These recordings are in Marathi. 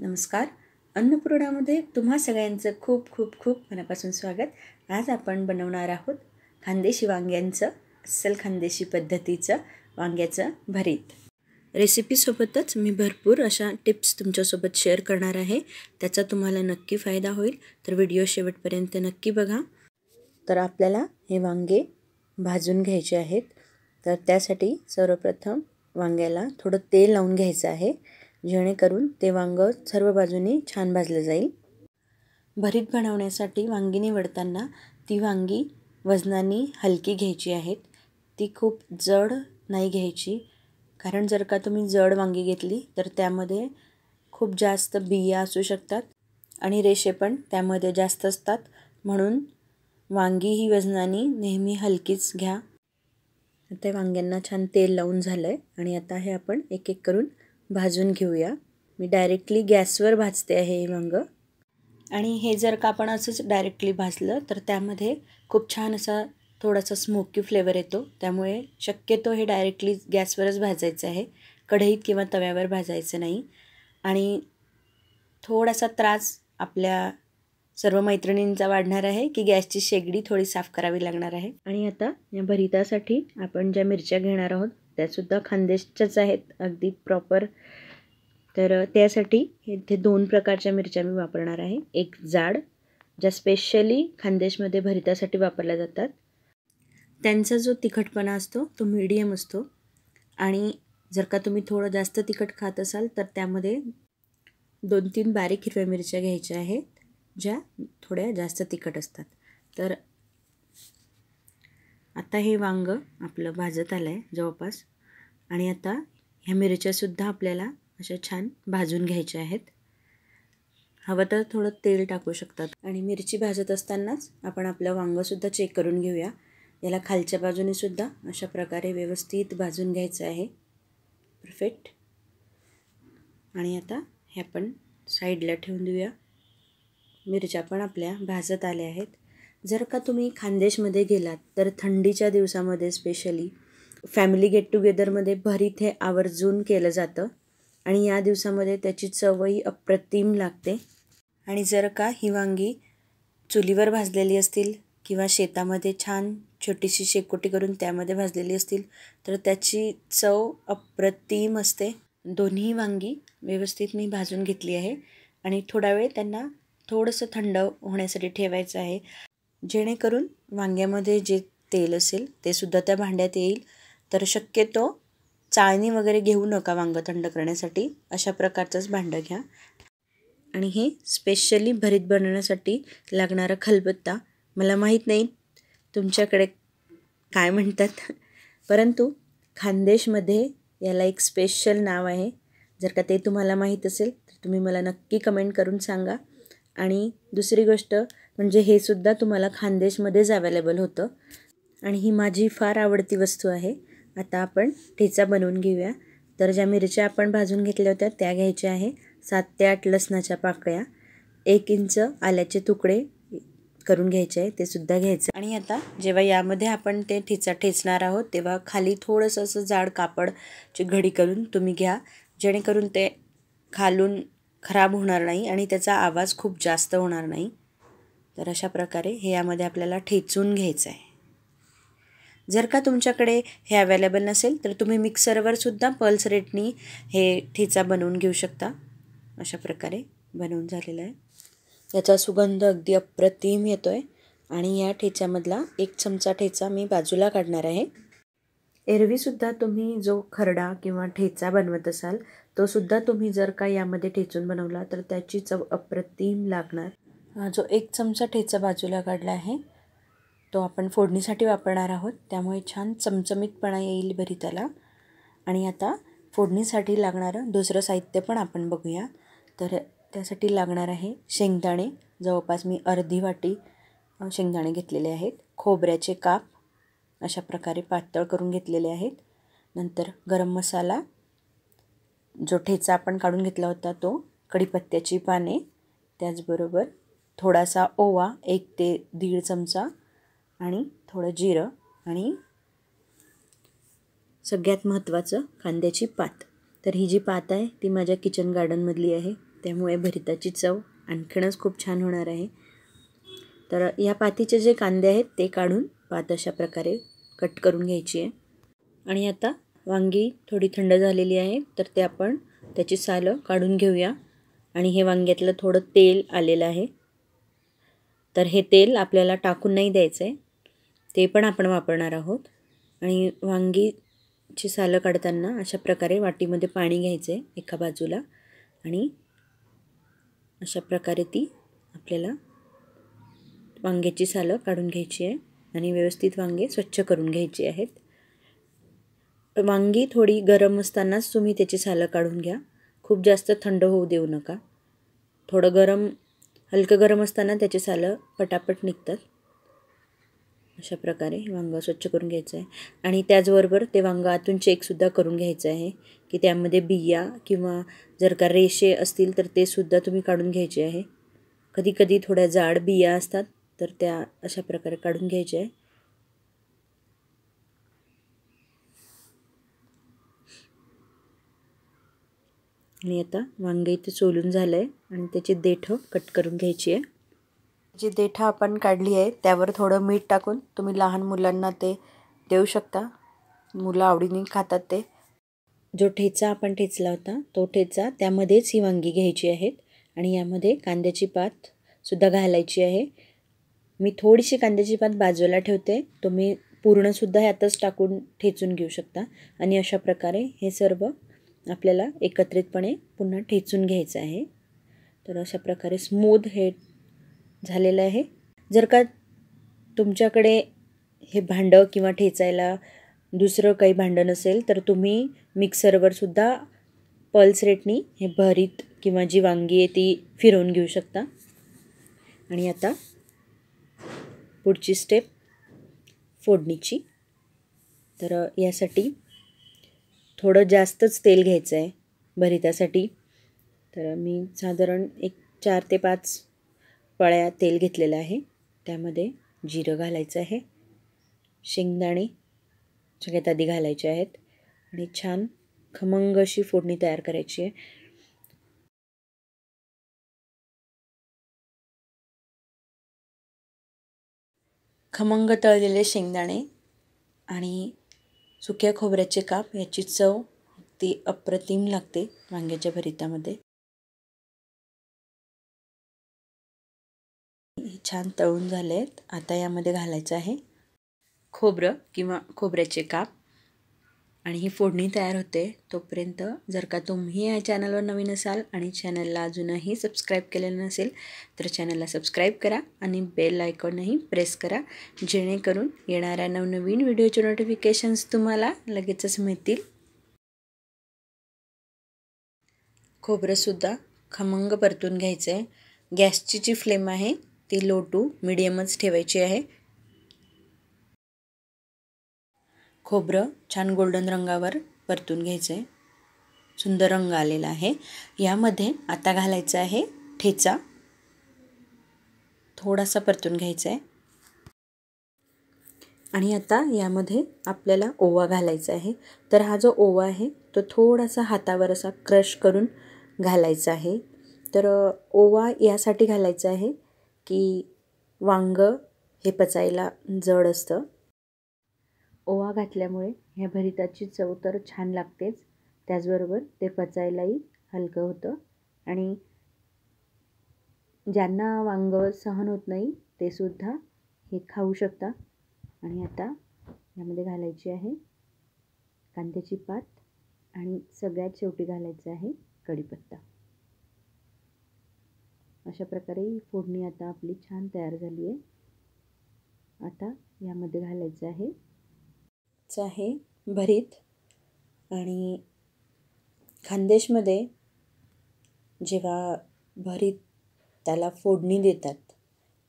नमस्कार अन्नपूर्णामध्ये तुम्हा सगळ्यांचं खूप खूप खूप मनापासून स्वागत आज आपण बनवणार आहोत खानदेशी वांग्यांचं अस्सल खानदेशी पद्धतीचं वांग्याचं भरीत रेसिपीसोबतच मी भरपूर अशा टिप्स तुमच्यासोबत शेअर करणार आहे त्याचा तुम्हाला नक्की फायदा होईल तर व्हिडिओ शेवटपर्यंत नक्की बघा तर आपल्याला हे वांगे भाजून घ्यायचे आहेत तर त्यासाठी सर्वप्रथम वांग्याला थोडं तेल लावून घ्यायचं आहे जेणेकरून ते वांग सर्व बाजूने छान भाजलं जाईल भरीत बनवण्यासाठी वांगी निवडताना ती वांगी वजनानी हलकी घ्यायची आहेत ती खूप जड नाही घ्यायची कारण जर का तुम्ही जड वांगी घेतली तर त्यामध्ये खूप जास्त बिया असू शकतात आणि रेषे पण त्यामध्ये जास्त असतात म्हणून वांगी ही वजनानी नेहमी हलकीच घ्या आता वांग्यांना छान तेल लावून झालं आहे आणि आता हे आपण एक एक करून भाजून घेऊया मी डायरेक्टली गॅसवर भाजते आहे हे वांग आणि हे जर का आपण असंच डायरेक्टली भाजलं तर त्यामध्ये खूप छान असा थोडासा स्मोकी फ्लेवर येतो त्यामुळे शक्यतो हे डायरेक्टली गॅसवरच भाजायचं आहे कढईत किंवा तव्यावर भाजायचं नाही आणि थोडासा त्रास आपल्या सर्व मैत्रिणींचा वाढणार आहे की गॅसची शेगडी थोडी साफ करावी लागणार आहे आणि आता या भरितासाठी आपण ज्या मिरच्या घेणार आहोत त्यासुद्धा खानदेशच्याच आहेत अगदी प्रॉपर तर त्यासाठी इथे दोन प्रकारच्या मिरच्या मी वापरणार आहे एक जाड ज्या स्पेशली खानदेशमध्ये भरितासाठी वापरल्या जातात त्यांचा जो तिखटपणा असतो तो मीडियम असतो आणि जर का तुम्ही थोडं जास्त तिखट खात असाल तर त्यामध्ये दोन तीन बारीक हिरव्या मिरच्या घ्यायच्या आहेत ज्या थोड्या जास्त तिखट असतात तर आता हे वांग आपलं भाजत आलं आहे जवळपास आणि आता ह्या मिरच्यासुद्धा आपल्याला अशा छान भाजून घ्यायच्या आहेत हवं तर थोडं तेल टाकू शकतात आणि मिरची भाजत असतानाच आपण आपलं वांगंसुद्धा चेक करून घेऊया याला खालच्या बाजूनेसुद्धा अशा प्रकारे व्यवस्थित भाजून घ्यायचं आहे परफेक्ट आणि आता हे आपण साईडला ठेवून देऊया मिरच्या पण आपल्या भाजत आल्या आहेत जर का तुम्ही खानदेशमध्ये गेलात तर थंडीच्या दिवसामध्ये स्पेशली फॅमिली गेट टुगेदरमध्ये भरीत हे आवर्जून केलं जातं आणि या दिवसामध्ये त्याची चवही अप्रतिम लागते आणि जर का ही वांगी चुलीवर भाजलेली असतील किंवा शेतामध्ये छान छोटीशी शेकोटी करून त्यामध्ये भाजलेली असतील तर त्याची चव अप्रतिम असते दोन्ही वांगी व्यवस्थित मी भाजून घेतली आहे आणि थोडा वेळ त्यांना थोडंसं थंड होण्यासाठी ठेवायचं आहे जेणेकरून वांग्यामध्ये जे तेल असेल ते सुद्धा त्या भांड्यात येईल तर शक्यतो चाळणी वगैरे घेऊ नका वांगं थंड करण्यासाठी अशा प्रकारचंच भांडं घ्या आणि हे स्पेशली भरीत बनवण्यासाठी लागणारा खलबत्ता मला माहीत नाही तुमच्याकडे काय म्हणतात परंतु खानदेशमध्ये याला एक स्पेशल नाव आहे जर का ते तुम्हाला माहीत असेल तर तुम्ही मला नक्की कमेंट करून सांगा आणि दुसरी गोष्ट म्हणजे हे सुद्धा तुम्हाला खानदेशमध्येच अवेलेबल होतं आणि ही माझी फार आवडती वस्तू आहे आता आपण ठेचा बनवून घेऊया तर ज्या मिरच्या आपण भाजून घेतल्या होत्या त्या घ्यायच्या आहे सात ते आठ लसणाच्या पाकळ्या एक इंच आल्याचे तुकडे करून घ्यायचे आहे ते सुद्धा घ्यायचं आणि आता जेव्हा यामध्ये आपण ते ठेचा ठेचणार आहोत तेव्हा खाली थोडंसं असं जाड कापडची घडी करून तुम्ही घ्या जेणेकरून ते खालून खराब होणार नाही आणि त्याचा आवाज खूप जास्त होणार नाही तर अशा प्रकारे हे यामध्ये आपल्याला ठेचून घ्यायचं आहे जर का तुमच्याकडे हे अवेलेबल नसेल तर तुम्ही मिक्सरवर सुद्धा पल्स रेटनी हे ठेचा बनवून घेऊ शकता अशा प्रकारे बनवून झालेलं आहे याचा सुगंध अगदी अप्रतिम येतो आहे आणि या ठेच्यामधला एक चमचा ठेचा मी बाजूला काढणार आहे एरवीसुद्धा तुम्ही जो खरडा किंवा ठेचा बनवत असाल तो सुद्धा तुम्ही जर का यामध्ये ठेचून बनवला तर त्याची चव अप्रतिम लागणार जो एक चमचा ठेचा बाजूला काढला आहे तो आपण फोडणीसाठी वापरणार आहोत त्यामुळे छान चमचमीतपणा येईल त्याला आणि आता फोडणीसाठी लागणारं दुसरं साहित्य पण आपण बघूया तर त्यासाठी लागणार आहे शेंगदाणे जवळपास मी अर्धी वाटी शेंगदाणे घेतलेले आहेत खोबऱ्याचे काप अशा प्रकारे पातळ करून घेतलेले आहेत नंतर गरम मसाला जो ठेचा आपण काढून घेतला होता तो कढीपत्त्याची पाने त्याचबरोबर थोडासा ओवा एक ते दीड चमचा आणि थोडं जिरं आणि सगळ्यात महत्त्वाचं कांद्याची पात तर ही जी पात आहे ती माझ्या किचन गार्डनमधली आहे त्यामुळे भरिताची चव आणखीनच खूप छान होणार आहे तर या पातीचे जे कांदे आहेत ते काढून पात अशा प्रकारे कट करून घ्यायची आहे आणि आता वांगी थोडी थंड झालेली आहे तर ते आपण त्याची सालं काढून घेऊया आणि हे वांग्यातलं थोडं तेल आलेलं आहे तर हे तेल आपल्याला टाकून नाही द्यायचं आहे ते पण आपण वापरणार आहोत आणि वांगीची सालं काढताना अशा प्रकारे वाटीमध्ये पाणी घ्यायचं आहे एका बाजूला आणि अशा प्रकारे ती आपल्याला वांग्याची सालं काढून घ्यायची आहे आणि व्यवस्थित वांगे स्वच्छ करून घ्यायची आहेत वांगी थोडी गरम असतानाच तुम्ही त्याची सालं काढून घ्या खूप जास्त थंड होऊ देऊ नका थोडं गरम हलकं गरम असताना त्याची सालं पटापट निघतात अशा प्रकारे हे वांगं स्वच्छ करून घ्यायचं आहे आणि त्याचबरोबर ते वांगं आतून चेकसुद्धा करून घ्यायचं आहे की त्यामध्ये बिया किंवा जर का रेषे असतील तर ते सुद्धा तुम्ही काढून घ्यायचे आहे कधी कधी थोड्या जाड बिया असतात तर त्या अशा प्रकारे काढून घ्यायचे आहे आणि आता वांगे इथे चोलून झालं आहे आणि त्याची देठ कट करून घ्यायची आहे जी देठा आपण काढली आहे त्यावर थोडं मीठ टाकून तुम्ही लहान मुलांना ते देऊ शकता मुलं आवडीने खातात ते जो ठेचा आपण ठेचला होता तो ठेचा त्यामध्येच ही वांगी घ्यायची आहेत आणि यामध्ये कांद्याची पात सुद्धा घालायची आहे मी थोडीशी कांद्याची पात बाजूला ठेवते तुम्ही पूर्णसुद्धा ह्यातच टाकून ठेचून घेऊ शकता आणि अशा प्रकारे हे सर्व आपल्याला एकत्रितपणे पुन्हा ठेचून घ्यायचं आहे तर अशा प्रकारे स्मूद हे झालेलं आहे जर का तुमच्याकडे हे भांडं किंवा ठेचायला दुसरं काही भांडं नसेल तर तुम्ही मिक्सरवरसुद्धा पल्स रेटनी हे भरीत किंवा जी वांगी आहे ती फिरवून घेऊ शकता आणि आता पुढची स्टेप फोडणीची तर यासाठी थोडं जास्तच तेल घ्यायचं आहे भरितासाठी तर मी साधारण एक चार ते पाच पळ्या तेल घेतलेलं आहे त्यामध्ये जिरं घालायचं आहे शेंगदाणे सगळ्यात आधी घालायचे आहेत आणि छान खमंग अशी फोडणी तयार करायची आहे खमंग तळलेले शेंगदाणे आणि सुक्या खोबऱ्याचे काप याची चव ती अप्रतिम लागते वांग्याच्या भरितामध्ये छान तळून झाले आहेत आता यामध्ये घालायचं आहे खोबरं किंवा खोबऱ्याचे काप आणि ही फोडणी तयार होते तोपर्यंत जर का तुम्ही या चॅनलवर नवीन असाल आणि चॅनलला अजूनही सबस्क्राईब केलेलं नसेल तर चॅनलला सबस्क्राईब करा आणि बेल आयकॉनही प्रेस करा जेणेकरून येणाऱ्या नवनवीन व्हिडिओचे नोटिफिकेशन्स तुम्हाला लगेचच मिळतील खोबरंसुद्धा खमंग परतून घ्यायचं आहे गॅसची जी फ्लेम आहे ती लो टू मिडियमच ठेवायची आहे खोबरं छान गोल्डन रंगावर परतून घ्यायचं आहे सुंदर रंग आलेला आहे यामध्ये आता घालायचं आहे ठेचा थोडासा परतून घ्यायचा आहे आणि आता यामध्ये आपल्याला ओवा घालायचा आहे तर हा जो ओवा आहे तो थोडासा हातावर असा क्रश करून घालायचा आहे तर ओवा यासाठी घालायचा आहे की वांग हे पचायला जड असतं ओवा घातल्यामुळे ह्या भरिताची चव तर छान लागतेच त्याचबरोबर ते पचायलाही हलकं होतं आणि ज्यांना वांग सहन होत नाही ते सुद्धा हे खाऊ शकता आणि आता यामध्ये घालायची आहे कांद्याची पात आणि सगळ्यात शेवटी घालायचं आहे कढीपत्ता अशा प्रकारे फोडणी आता आपली छान तयार झाली आहे आता यामध्ये घालायचं आहे आहे भरीत आणि खानदेशमध्ये जेव्हा भरीत त्याला फोडणी देतात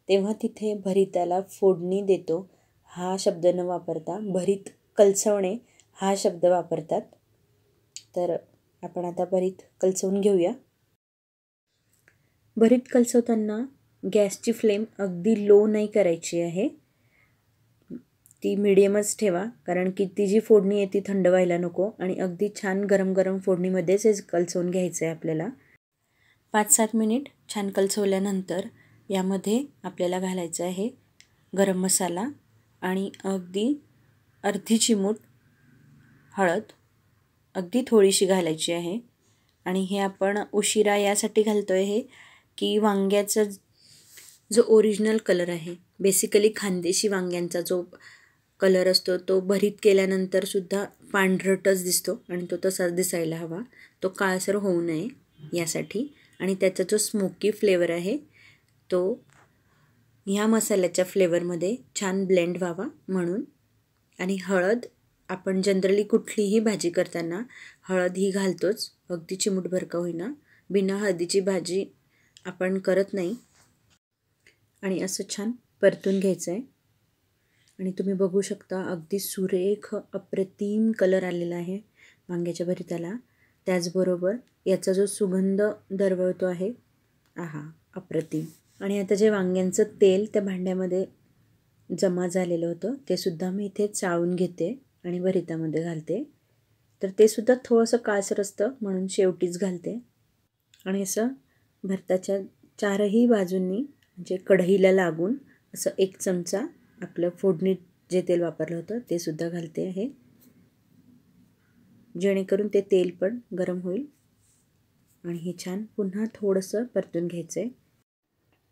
तेव्हा तिथे भरीताला फोडणी देतो हा शब्द न वापरता भरीत कलसवणे हा शब्द वापरतात तर आपण आता भरीत कलसवून घेऊया भरीत कलसवताना गॅसची फ्लेम अगदी लो नाही करायची आहे ती मिडियमच ठेवा कारण की ती जी फोडणी आहे ती थंड व्हायला नको आणि अगदी छान गरम गरम फोडणीमध्येच हे कलसवून घ्यायचं आहे आपल्याला पाच सात मिनिट छान कलसवल्यानंतर यामध्ये आपल्याला घालायचं आहे गरम मसाला आणि अगदी अर्धी चिमूट हळद अगदी थोडीशी घालायची आहे आणि हे आपण उशिरा यासाठी घालतो आहे हे की वांग्याचा जो ओरिजिनल कलर आहे बेसिकली खानदेशी वांग्यांचा जो कलर असतो तो भरीत केल्यानंतरसुद्धा पांढरटच दिसतो आणि तो तसाच दिसायला हवा तो काळसर होऊ नये यासाठी आणि त्याचा जो स्मोकी फ्लेवर आहे तो ह्या मसाल्याच्या फ्लेवरमध्ये छान ब्लेंड व्हावा म्हणून आणि हळद आपण जनरली कुठलीही भाजी करताना हळद ही घालतोच अगदी चिमूटभर का होईना बिना हळदीची भाजी आपण करत नाही आणि असं छान परतून घ्यायचं आहे आणि तुम्ही बघू शकता अगदी सुरेख अप्रतिम कलर आलेला आहे वांग्याच्या भरिताला त्याचबरोबर याचा जो सुगंध दरवळतो आहे आहा अप्रतिम आणि आता जे वांग्यांचं तेल त्या भांड्यामध्ये जमा झालेलं होतं ते सुद्धा मी इथे चाळून घेते आणि भरितामध्ये घालते तर ते सुद्धा थोडंसं काळसर असतं म्हणून शेवटीच घालते आणि असं भरताच्या चारही बाजूंनी म्हणजे कढईला लागून असं एक चमचा आपलं फोडणीत जे तेल वापरलं होतं ते सुद्धा घालते आहे जेणेकरून ते तेल पण गरम होईल आणि हे छान पुन्हा थोडंसं परतून घ्यायचं आहे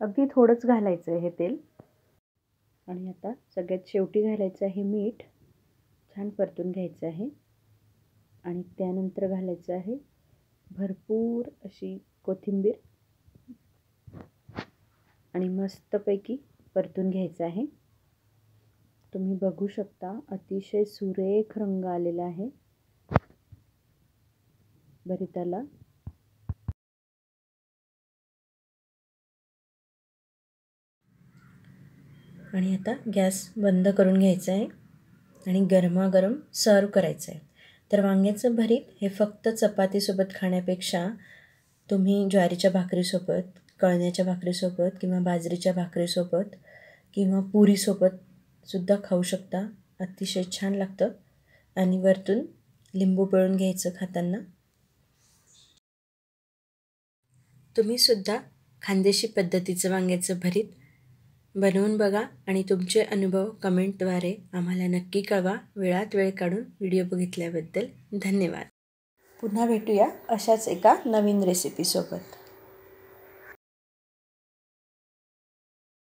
अगदी थोडंच घालायचं आहे हे तेल आणि आता सगळ्यात शेवटी घालायचं आहे मीठ छान परतून घ्यायचं आहे आणि त्यानंतर घालायचं आहे भरपूर अशी कोथिंबीर आणि मस्तपैकी परतून घ्यायचं आहे तुम्ही बघू शकता अतिशय सुरेख रंग आलेला आहे त्याला आणि आता गॅस बंद करून घ्यायचा आहे आणि गरमागरम सर्व करायचं आहे तर वांग्याचं भरीत हे फक्त चपातीसोबत खाण्यापेक्षा तुम्ही ज्वारीच्या भाकरीसोबत कळण्याच्या भाकरीसोबत किंवा बाजरीच्या भाकरीसोबत किंवा पुरीसोबत सुद्धा खाऊ शकता अतिशय छान लागतं आणि वरतून लिंबू पिळून घ्यायचं खाताना तुम्ही सुद्धा खानदेशी पद्धतीचं वांग्याचं भरीत बनवून बघा आणि तुमचे अनुभव कमेंटद्वारे आम्हाला नक्की कळवा वेळात वेळ काढून व्हिडिओ बघितल्याबद्दल धन्यवाद पुन्हा भेटूया अशाच एका नवीन रेसिपीसोबत